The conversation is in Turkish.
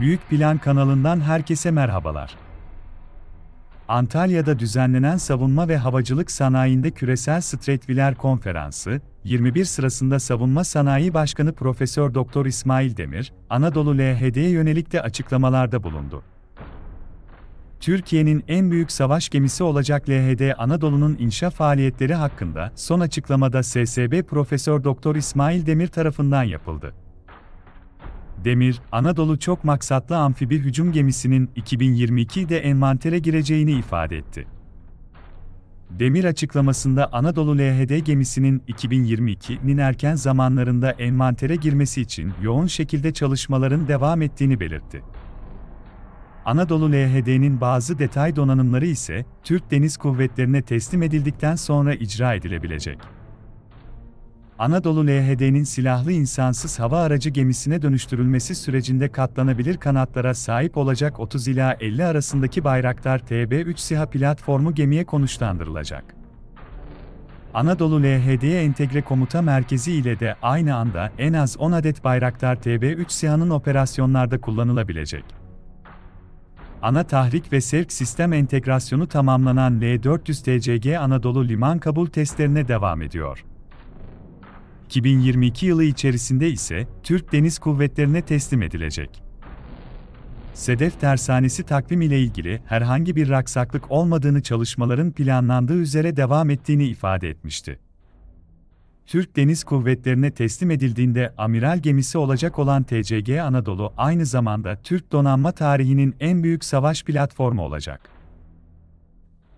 Büyük Plan kanalından herkese merhabalar. Antalya'da düzenlenen Savunma ve Havacılık Sanayinde Küresel Stretviler Konferansı 21 sırasında Savunma Sanayi Başkanı Profesör Doktor İsmail Demir, Anadolu LHD'ye yönelik de açıklamalarda bulundu. Türkiye'nin en büyük savaş gemisi olacak LHD Anadolu'nun inşa faaliyetleri hakkında son açıklamada SSB Profesör Doktor İsmail Demir tarafından yapıldı. Demir, Anadolu çok maksatlı amfibi hücum gemisinin 2022'de envantere gireceğini ifade etti. Demir açıklamasında Anadolu LHD gemisinin 2022'nin erken zamanlarında envantere girmesi için yoğun şekilde çalışmaların devam ettiğini belirtti. Anadolu LHD'nin bazı detay donanımları ise Türk Deniz Kuvvetleri'ne teslim edildikten sonra icra edilebilecek. Anadolu LHD'nin silahlı insansız hava aracı gemisine dönüştürülmesi sürecinde katlanabilir kanatlara sahip olacak 30 ila 50 arasındaki Bayraktar TB3 SİHA platformu gemiye konuşlandırılacak. Anadolu LHD'ye entegre komuta merkezi ile de aynı anda en az 10 adet Bayraktar TB3 SİHA'nın operasyonlarda kullanılabilecek. Ana tahrik ve sevk sistem entegrasyonu tamamlanan L400 TCG Anadolu liman kabul testlerine devam ediyor. 2022 yılı içerisinde ise Türk Deniz Kuvvetleri'ne teslim edilecek. Sedef Tersanesi takvim ile ilgili herhangi bir raksaklık olmadığını çalışmaların planlandığı üzere devam ettiğini ifade etmişti. Türk Deniz Kuvvetleri'ne teslim edildiğinde amiral gemisi olacak olan TCG Anadolu aynı zamanda Türk donanma tarihinin en büyük savaş platformu olacak